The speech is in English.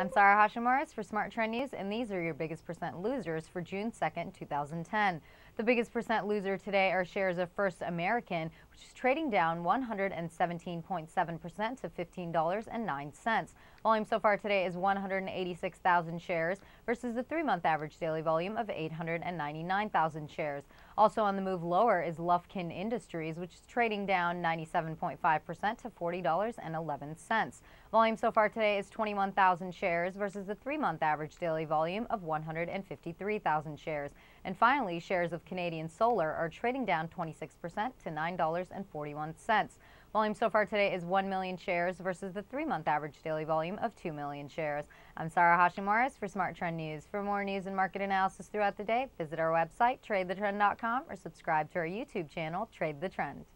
I'm Sarah Hashimaris for Smart Trend News, and these are your biggest percent losers for June 2nd, 2010. The biggest percent loser today are shares of First American, which is trading down 117.7% to $15.09. Volume so far today is 186,000 shares versus the three-month average daily volume of 899,000 shares. Also on the move lower is Lufkin Industries, which is trading down 97.5% to $40.11. Volume so far today is 21,000 shares shares versus the three-month average daily volume of 153,000 shares. And finally, shares of Canadian Solar are trading down 26% to $9.41. Volume so far today is 1 million shares versus the three-month average daily volume of 2 million shares. I'm Sarah Hashimaris for Smart Trend News. For more news and market analysis throughout the day, visit our website, tradethetrend.com, or subscribe to our YouTube channel, Trade the Trend.